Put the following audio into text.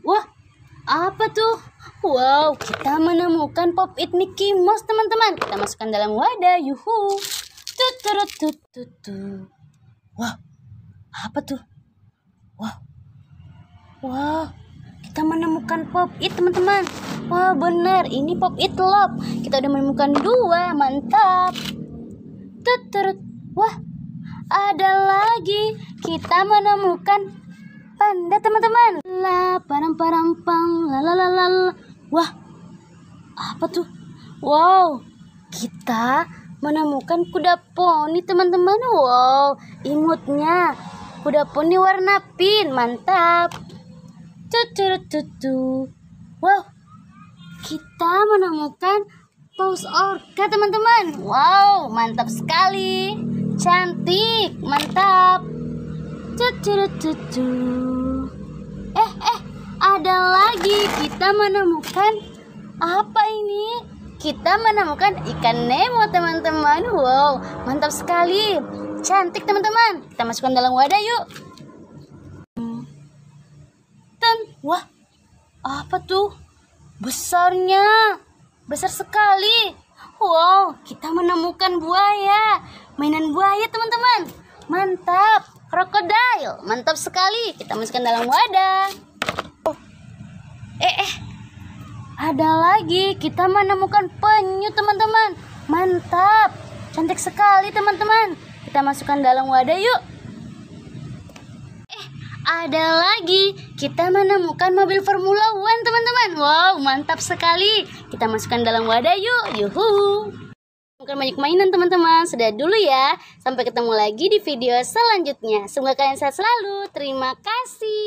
Wah, apa tuh? Wow, kita menemukan pop-it Mickey Mouse, teman-teman. Kita masukkan dalam wadah, yuhu. Wah, apa tuh? Wah, wah, kita menemukan pop-it, teman-teman. Wah, benar, ini pop-it love. Kita udah menemukan dua, mantap. wah, ada lagi. Kita menemukan panda teman-teman la param param pang la la la la wah apa tuh wow kita menemukan kuda poni teman-teman wow imutnya kuda poni warna pink mantap cucu cucu wow kita menemukan paus orca teman-teman wow mantap sekali cantik mantap Eh, eh, ada lagi. Kita menemukan apa ini? Kita menemukan ikan Nemo, teman-teman. Wow, mantap sekali. Cantik, teman-teman. Kita masukkan dalam wadah yuk. Ten, wah. Apa tuh? Besarnya. Besar sekali. Wow, kita menemukan buaya. Mainan buaya, teman-teman. Mantap krokodil mantap sekali kita masukkan dalam wadah oh. eh eh ada lagi kita menemukan penyu teman-teman mantap cantik sekali teman-teman kita masukkan dalam wadah yuk eh ada lagi kita menemukan mobil Formula One teman-teman wow mantap sekali kita masukkan dalam wadah yuk yuhuu Bukan banyak mainan teman-teman, sudah dulu ya. Sampai ketemu lagi di video selanjutnya. Semoga kalian sehat selalu. Terima kasih.